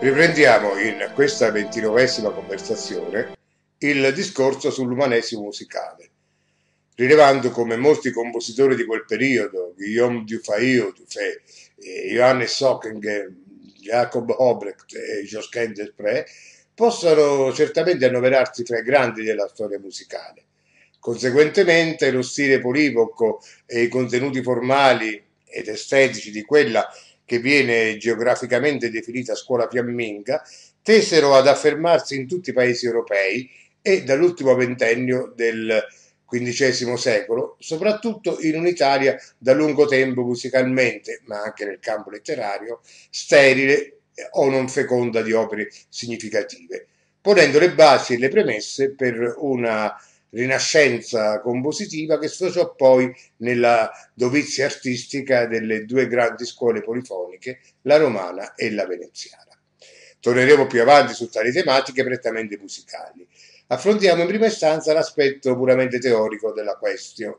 Riprendiamo in questa ventinovesima conversazione il discorso sull'umanesimo musicale, rilevando come molti compositori di quel periodo, Guillaume Dufay, Dufay eh, Johannes Sockinger, Jacob Obrecht e Josquin Desprez, possano certamente annoverarsi fra i grandi della storia musicale. Conseguentemente lo stile polivoco e i contenuti formali ed estetici di quella che viene geograficamente definita scuola fiamminga, tesero ad affermarsi in tutti i paesi europei e dall'ultimo ventennio del XV secolo, soprattutto in un'Italia da lungo tempo musicalmente, ma anche nel campo letterario, sterile o non feconda di opere significative, ponendo le basi e le premesse per una rinascenza compositiva che sfociò poi nella dovizia artistica delle due grandi scuole polifoniche, la romana e la veneziana. Torneremo più avanti su tali tematiche prettamente musicali. Affrontiamo in prima istanza l'aspetto puramente teorico della questione.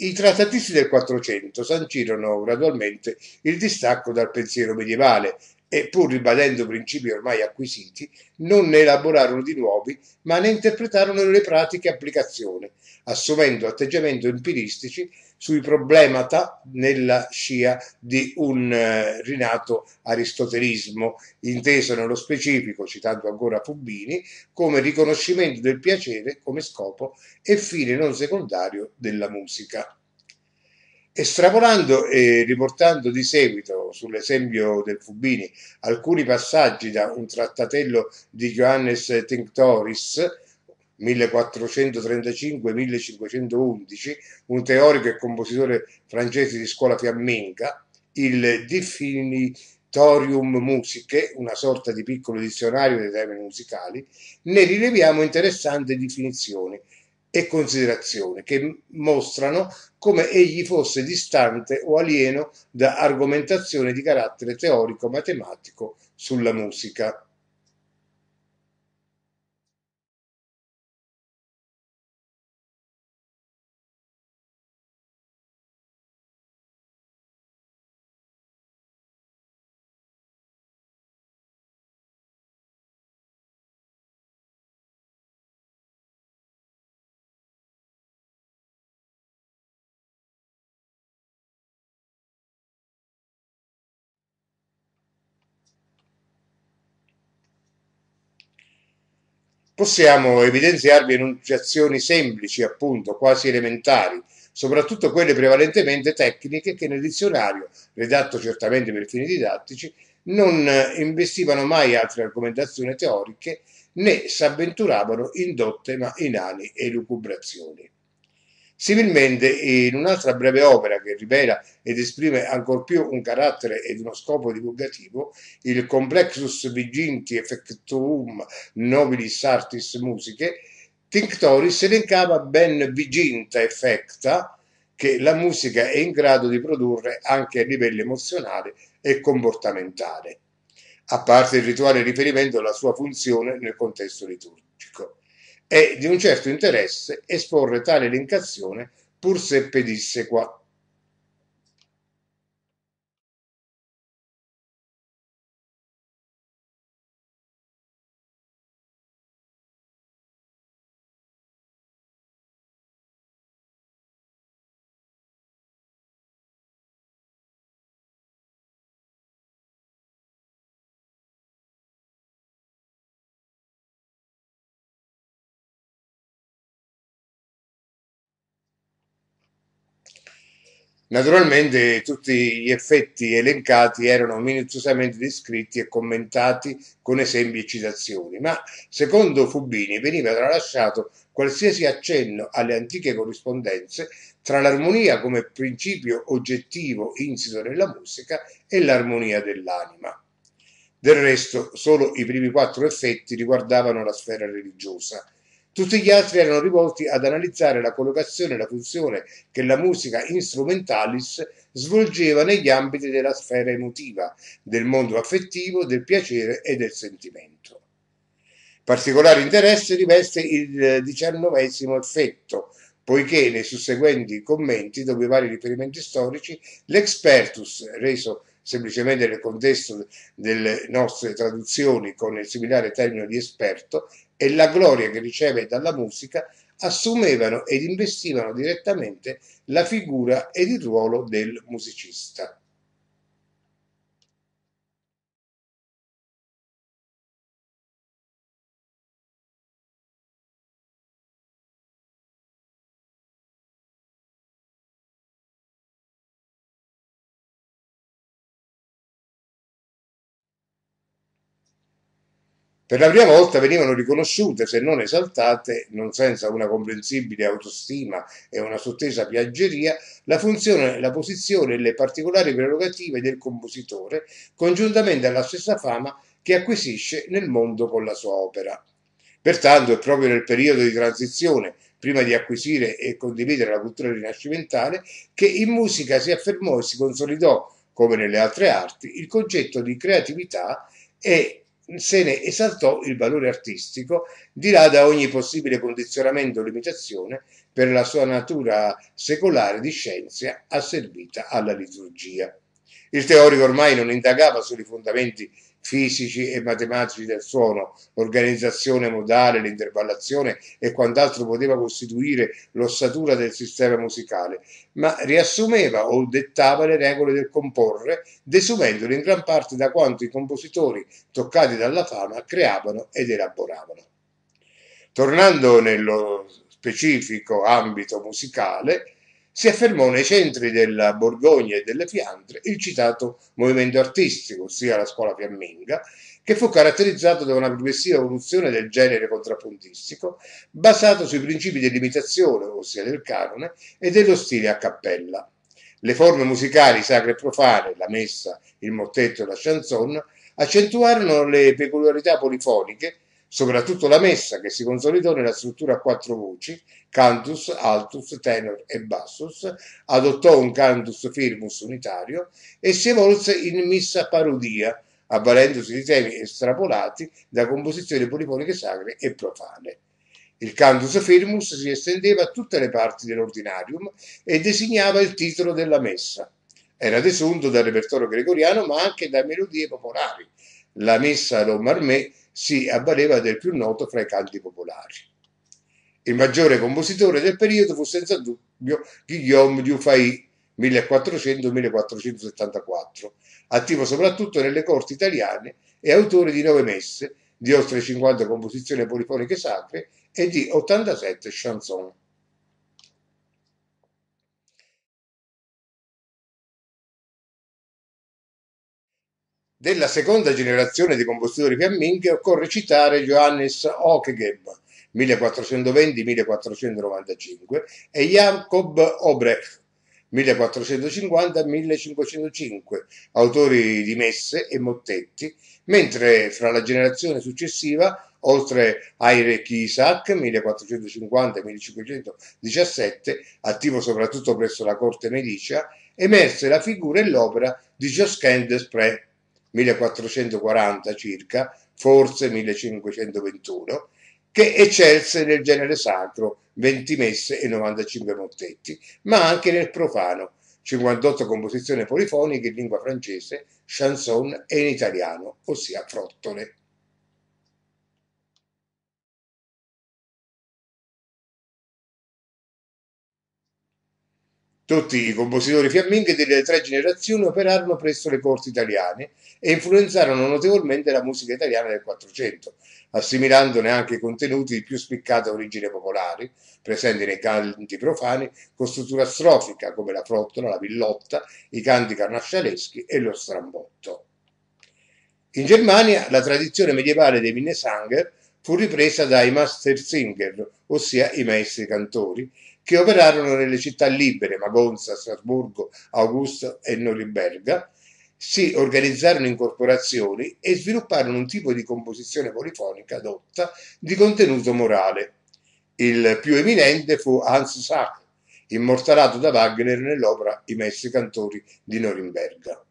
I trattatisti del Quattrocento sancirono gradualmente il distacco dal pensiero medievale e pur ribadendo principi ormai acquisiti, non ne elaborarono di nuovi, ma ne interpretarono le pratiche applicazioni, assumendo atteggiamenti empiristici sui problemata nella scia di un eh, rinato aristotelismo, inteso nello specifico, citando ancora Fubini, come riconoscimento del piacere come scopo e fine non secondario della musica. Estrapolando e riportando di seguito sull'esempio del Fubini alcuni passaggi da un trattatello di Johannes Tinctoris, 1435-1511, un teorico e compositore francese di scuola fiamminga, il Definitorium Musicae una sorta di piccolo dizionario dei temi musicali, ne rileviamo interessanti definizioni e considerazione che mostrano come egli fosse distante o alieno da argomentazioni di carattere teorico-matematico sulla musica. possiamo evidenziarvi enunciazioni semplici, appunto, quasi elementari, soprattutto quelle prevalentemente tecniche che nel dizionario, redatto certamente per fini didattici, non eh, investivano mai altre argomentazioni teoriche né s'avventuravano in dotte ma inani elucubrazioni. Similmente, in un'altra breve opera che rivela ed esprime ancor più un carattere ed uno scopo divulgativo, il Complexus Viginti Effectuum Nobilis Artis Musiche, Tinctoris elencava ben Viginta Effecta che la musica è in grado di produrre anche a livello emozionale e comportamentale, a parte il rituale riferimento alla sua funzione nel contesto liturgico è di un certo interesse esporre tale elencazione pur se pedisse qua Naturalmente tutti gli effetti elencati erano minuziosamente descritti e commentati con esempi e citazioni, ma secondo Fubini veniva tralasciato qualsiasi accenno alle antiche corrispondenze tra l'armonia come principio oggettivo insito nella musica e l'armonia dell'anima. Del resto, solo i primi quattro effetti riguardavano la sfera religiosa, tutti gli altri erano rivolti ad analizzare la collocazione e la funzione che la musica instrumentalis svolgeva negli ambiti della sfera emotiva, del mondo affettivo, del piacere e del sentimento. Particolare interesse riveste il diciannovesimo effetto, poiché nei susseguenti commenti, dopo i vari riferimenti storici, l'expertus reso semplicemente nel contesto delle nostre traduzioni con il similare termine di esperto, e la gloria che riceve dalla musica assumevano ed investivano direttamente la figura ed il ruolo del musicista. Per la prima volta venivano riconosciute, se non esaltate, non senza una comprensibile autostima e una sottesa piaggeria, la funzione, la posizione e le particolari prerogative del compositore, congiuntamente alla stessa fama che acquisisce nel mondo con la sua opera. Pertanto è proprio nel periodo di transizione, prima di acquisire e condividere la cultura rinascimentale, che in musica si affermò e si consolidò, come nelle altre arti, il concetto di creatività e se ne esaltò il valore artistico, di là da ogni possibile condizionamento o limitazione per la sua natura secolare di scienza asservita alla liturgia. Il teorico ormai non indagava sui fondamenti fisici e matematici del suono, l'organizzazione modale, l'intervallazione e quant'altro poteva costituire l'ossatura del sistema musicale, ma riassumeva o dettava le regole del comporre, desumendole in gran parte da quanto i compositori toccati dalla fama creavano ed elaboravano. Tornando nello specifico ambito musicale, si affermò nei centri della Borgogna e delle Fiandre il citato movimento artistico, ossia la scuola fiamminga, che fu caratterizzato da una progressiva evoluzione del genere contrappuntistico, basato sui principi dell'imitazione, ossia del canone, e dello stile a cappella. Le forme musicali sacre e profane, la messa, il mottetto e la chanson, accentuarono le peculiarità polifoniche soprattutto la messa che si consolidò nella struttura a quattro voci, cantus, altus, tenor e bassus, adottò un cantus firmus unitario e si evolse in missa parodia, avvalendosi di temi estrapolati da composizioni polifoniche sacre e profane. Il cantus firmus si estendeva a tutte le parti dell'ordinarium e designava il titolo della messa. Era desunto dal repertorio gregoriano ma anche da melodie popolari. La messa ad Omarmé si avvaleva del più noto fra i canti popolari. Il maggiore compositore del periodo fu senza dubbio Guillaume Dufay, 1400-1474, attivo soprattutto nelle corti italiane e autore di nove messe, di oltre 50 composizioni polifoniche sacre e di 87 chansons. Della seconda generazione di compositori fiamminghi occorre citare Johannes Okegem 1420-1495 e Jacob Obrecht 1450-1505, autori di messe e mottetti, mentre fra la generazione successiva oltre a Irek Isaac 1450-1517, attivo soprattutto presso la corte medicea, emerse la figura e l'opera di Josquin Desprez, 1440 circa, forse 1521, che eccelse nel genere sacro 20 messe e 95 mottetti, ma anche nel profano 58 composizioni polifoniche in lingua francese, chanson e in italiano, ossia frottole. Tutti i compositori fiamminghi delle tre generazioni operarono presso le corti italiane e influenzarono notevolmente la musica italiana del Quattrocento, assimilandone anche i contenuti di più spiccata origine popolare, presenti nei canti profani con struttura strofica come la frottola, la villotta, i canti carnascialeschi e lo strambotto. In Germania la tradizione medievale dei Minnesanger fu ripresa dai Mastersinger, ossia i maestri cantori, che operarono nelle città libere, Magonza, Strasburgo, Augusto e Norimberga, si organizzarono in corporazioni e svilupparono un tipo di composizione polifonica adotta di contenuto morale. Il più eminente fu Hans Sachs, immortalato da Wagner nell'opera I Messi Cantori di Norimberga.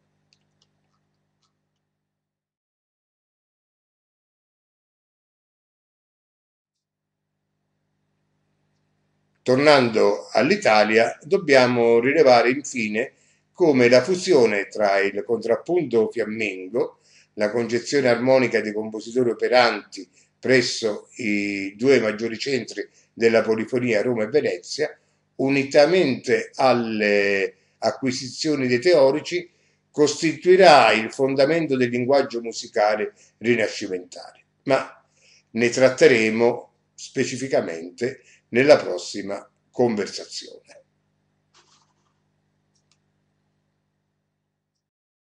Tornando all'Italia, dobbiamo rilevare infine come la fusione tra il contrappunto fiammingo, la concezione armonica dei compositori operanti presso i due maggiori centri della polifonia Roma e Venezia, unitamente alle acquisizioni dei teorici, costituirà il fondamento del linguaggio musicale rinascimentale. Ma ne tratteremo specificamente nella prossima conversazione.